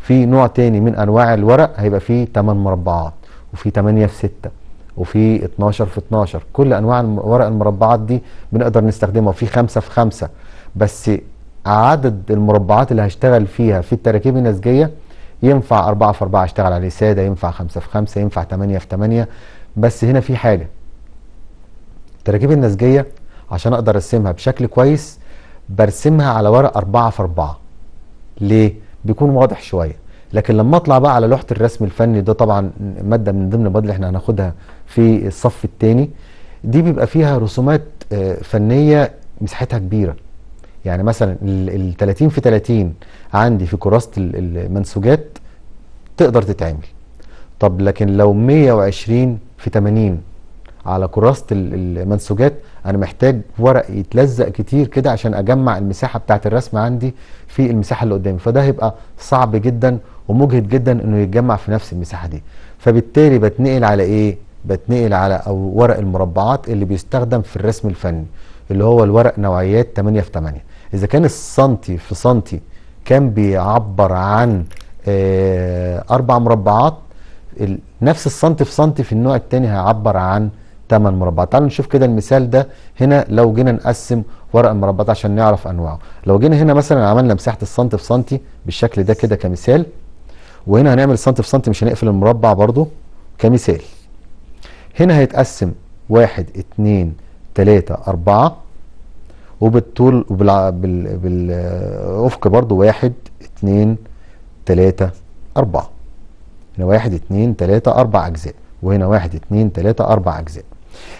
في نوع تاني من انواع الورق هيبقى فيه 8 مربعات وفي 8 في 6 وفي 12 في 12 كل انواع الورق المربعات دي بنقدر نستخدمها وفي 5 في 5 بس عدد المربعات اللي هشتغل فيها في التراكيب النسجيه ينفع 4 في 4 اشتغل عليه ساده ينفع 5 في 5 ينفع 8 في 8 بس هنا في حاجه التراكيب النسجيه عشان اقدر ارسمها بشكل كويس برسمها على ورق 4 في 4 ليه بيكون واضح شويه لكن لما اطلع بقى على لوحه الرسم الفني ده طبعا ماده من ضمن المواد اللي احنا هناخدها في الصف الثاني دي بيبقى فيها رسومات آه، فنيه مساحتها كبيره يعني مثلا ال 30 في 30 عندي في كراسه المنسوجات تقدر تتعمل طب لكن لو 120 في 80 على كراسه المنسوجات انا محتاج ورق يتلزق كتير كده عشان اجمع المساحه بتاعه الرسم عندي في المساحه اللي قدامي فده هيبقى صعب جدا ومجهد جدا انه يتجمع في نفس المساحه دي فبالتالي بتنقل على ايه بتنقل على او ورق المربعات اللي بيستخدم في الرسم الفني اللي هو الورق نوعيات 8 في 8 اذا كان السنتي في سنتي كان بيعبر عن آه، اربع مربعات نفس السنتي في سنتي في النوع الثاني هيعبر عن 8 مربعات تعالوا نشوف كده المثال ده هنا لو جينا نقسم ورق المربعات عشان نعرف انواعه لو جينا هنا مثلا عملنا مساحه السنتي في سنتي بالشكل ده كده كمثال وهنا هنعمل سنتي في سنتي مش هنقفل المربع برضو كمثال هنا هيتقسم 1 2 3 4 وبالطول وبال بالافق برضو 1 2 3 4 هنا 1 2 3 4 اجزاء وهنا 1 2 3 4 اجزاء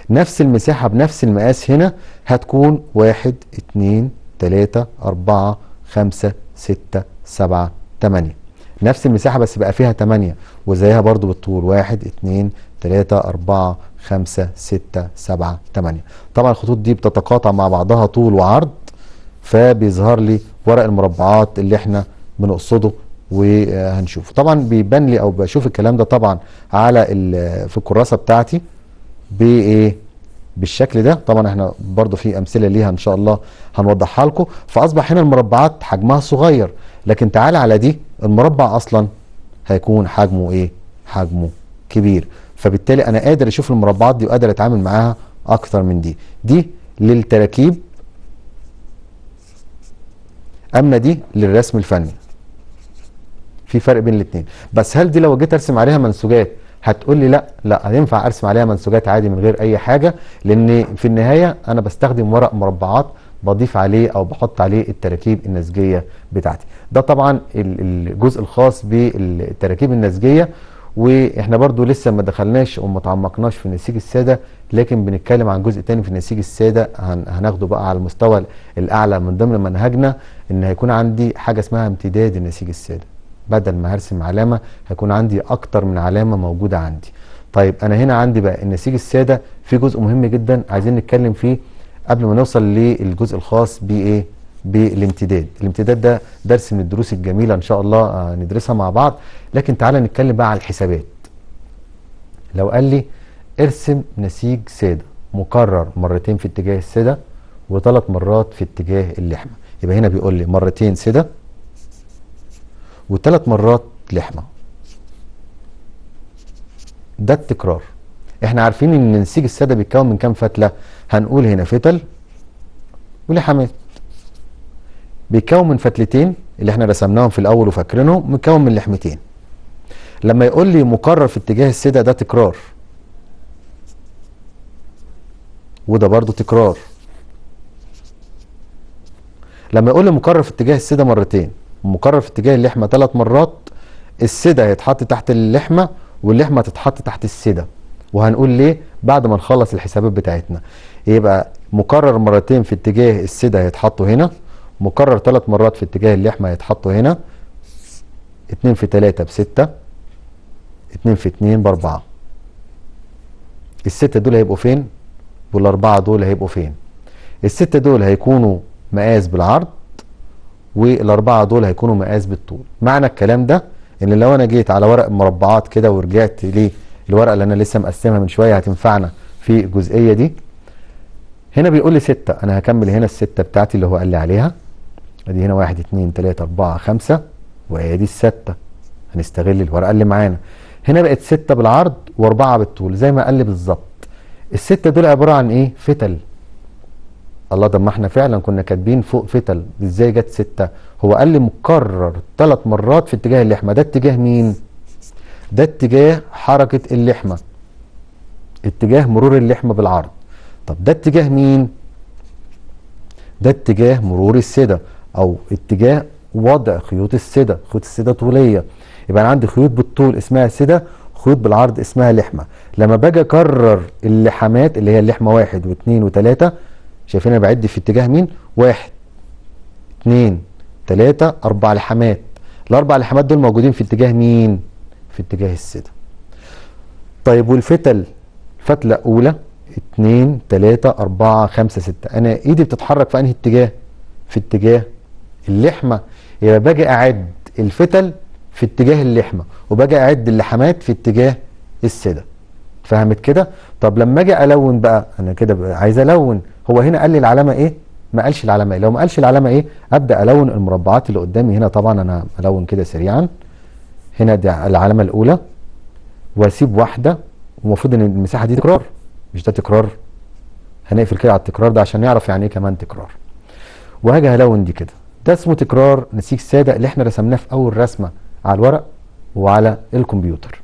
نفس المساحة بنفس المقاس هنا هتكون واحد اتنين تلاتة أربعة خمسة ستة سبعة تمانية نفس المساحة بس بقى فيها تمانية وزيها برضو بالطول واحد اتنين تلاتة أربعة خمسة ستة سبعة تمانية طبعا الخطوط دي بتتقاطع مع بعضها طول وعرض فبيظهر لي ورق المربعات اللي احنا بنقصده وهنشوفه طبعا بيبان لي او بشوف الكلام ده طبعا على في الكراسه بتاعتي بايه بالشكل ده طبعا احنا برضو في امثله ليها ان شاء الله هنوضحها لكم فاصبح هنا المربعات حجمها صغير لكن تعال على دي المربع اصلا هيكون حجمه ايه حجمه كبير فبالتالي انا قادر اشوف المربعات دي وقادر اتعامل معاها اكتر من دي دي للتراكيب اما دي للرسم الفني في فرق بين الاثنين بس هل دي لو جيت ارسم عليها منسوجات هتقول لي لا لا ينفع ارسم عليها منسوجات عادي من غير اي حاجه لان في النهايه انا بستخدم ورق مربعات بضيف عليه او بحط عليه التراكيب النسجيه بتاعتي ده طبعا الجزء الخاص بالتراكيب النسجيه واحنا برضو لسه ما دخلناش وما تعمقناش في النسيج الساده لكن بنتكلم عن جزء تاني في النسيج الساده هناخده بقى على المستوى الاعلى من ضمن منهجنا ان هيكون عندي حاجه اسمها امتداد النسيج الساده بدل ما هرسم علامة هيكون عندي أكتر من علامة موجودة عندي طيب أنا هنا عندي بقى النسيج السادة في جزء مهم جدا عايزين نتكلم فيه قبل ما نوصل للجزء الخاص بإيه بالامتداد الامتداد ده درس من الدروس الجميلة إن شاء الله آه، ندرسها مع بعض لكن تعالى نتكلم بقى على الحسابات لو قال لي ارسم نسيج سادة مكرر مرتين في اتجاه السادة وثلاث مرات في اتجاه اللحمة يبقى هنا بيقول لي مرتين سده وثلاث مرات لحمه ده التكرار احنا عارفين ان نسيج الساده بيتكون من كام فتله هنقول هنا فتل ولحمات بيتكون من فتلتين اللي احنا رسمناهم في الاول وفاكرينهم مكون من لحمتين لما يقول لي مقرر في اتجاه السده ده تكرار وده برضه تكرار لما يقول لي مقرر في اتجاه السده مرتين مكرر في اتجاه اللحمه ثلاث مرات السدة هيتحط تحت اللحمه واللحمه تتحط تحت السدة وهنقول ليه بعد ما نخلص الحسابات بتاعتنا يبقى مكرر مرتين في اتجاه السدة هيتحطوا هنا مكرر ثلاث مرات في اتجاه اللحمه هيتحطوا هنا 2 في 3 ب 6 2 في 2 ب 4 الستة دول هيبقوا فين والأربعة دول هيبقوا فين الستة دول هيكونوا مقاس بالعرض والاربعه دول هيكونوا مقاس بالطول معنى الكلام ده ان لو انا جيت على ورق مربعات كده ورجعت للورقه اللي انا لسه مقسمها من شويه هتنفعنا في الجزئيه دي هنا بيقول لي ستة انا هكمل هنا الستة بتاعتي اللي هو قال لي عليها ادي هنا 1 2 3 4 5 وادي الستة هنستغل الورقه اللي معانا هنا بقت ستة بالعرض واربعة بالطول زي ما قال لي بالظبط الستة دول عباره عن ايه فتل الله ده ما احنا فعلا كنا كاتبين فوق فتل ازاي جت سته هو قال لي مكرر ثلاث مرات في اتجاه اللحمه ده اتجاه مين ده اتجاه حركه اللحمه اتجاه مرور اللحمه بالعرض طب ده اتجاه مين ده اتجاه مرور السده او اتجاه وضع خيوط السده خيوط السده طوليه يبقى انا عندي خيوط بالطول اسمها سده خيوط بالعرض اسمها لحمه لما باجي اكرر اللحمات اللي هي اللحمه واحد واثنين وثلاثه شايفين انا بعد في اتجاه مين واحد اثنين ثلاثة أربع لحمات الأربع لحمات دول موجودين في اتجاه مين في اتجاه السدة طيب والفتل فتلة أولى اتنين تلاتة أربعة خمسة ستة أنا إيدي بتتحرك في أنهي اتجاه في اتجاه اللحمة يبقى باجي أعد الفتل في اتجاه اللحمة وباجي أعد اللحمات في اتجاه السدة فهمت كده طب لما اجي الون بقى انا كده عايز الون هو هنا قال لي العلامه ايه ما قالش العلامه ايه لو ما قالش العلامه ايه ابدا الون المربعات اللي قدامي هنا طبعا انا الون كده سريعا هنا دي العلامه الاولى واسيب واحده ومفروض ان المساحه دي تكرار مش ده تكرار هنقفل كده على التكرار ده عشان نعرف يعني ايه كمان تكرار وهاجي الون دي كده ده اسمه تكرار نسيج ساده اللي احنا رسمناه في اول رسمه على الورق وعلى الكمبيوتر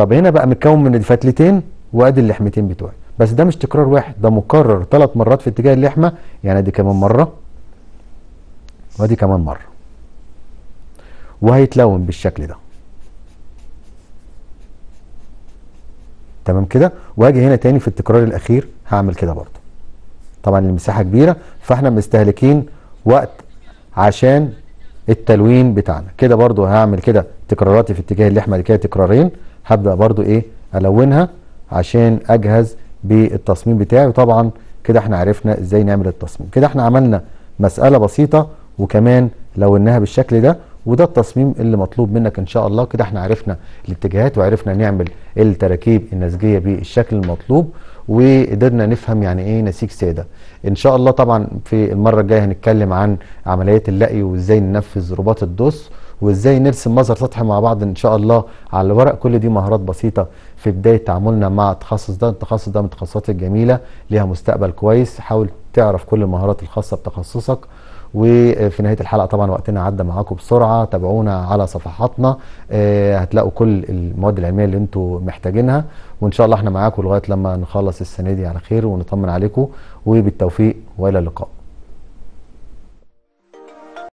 طب هنا بقى متكون من الفتلتين وادي اللحمتين بتوعي بس ده مش تكرار واحد ده مكرر ثلاث مرات في اتجاه اللحمه يعني دي كمان مره وادي كمان مره وهيتلون بالشكل ده تمام كده واجي هنا تاني في التكرار الاخير هعمل كده برضه طبعا المساحه كبيره فاحنا مستهلكين وقت عشان التلوين بتاعنا كده برضو هعمل كده تكراراتي في اتجاه اللحمه دي كده تكرارين هبدأ برضو ايه الونها عشان اجهز بالتصميم بتاعي وطبعا كده احنا عرفنا ازاي نعمل التصميم كده احنا عملنا مسألة بسيطة وكمان لوناها بالشكل ده وده التصميم اللي مطلوب منك ان شاء الله كده احنا عرفنا الاتجاهات وعرفنا نعمل التراكيب النسجيه بالشكل المطلوب وقدرنا نفهم يعني ايه نسيج ساده ان شاء الله طبعا في المره الجايه هنتكلم عن عمليات اللقي وازاي ننفذ رباط الدوس وازاي نرسم مظهر سطحي مع بعض ان شاء الله على الورق كل دي مهارات بسيطه في بدايه تعاملنا مع التخصص ده التخصص ده من التخصصات الجميله ليها مستقبل كويس حاول تعرف كل المهارات الخاصه بتخصصك وفي نهايه الحلقه طبعا وقتنا عدى معاكم بسرعه تابعونا على صفحاتنا آه، هتلاقوا كل المواد العلميه اللي انتم محتاجينها وان شاء الله احنا معاكم لغايه لما نخلص السنه دي على خير ونطمن عليكم وبالتوفيق والى اللقاء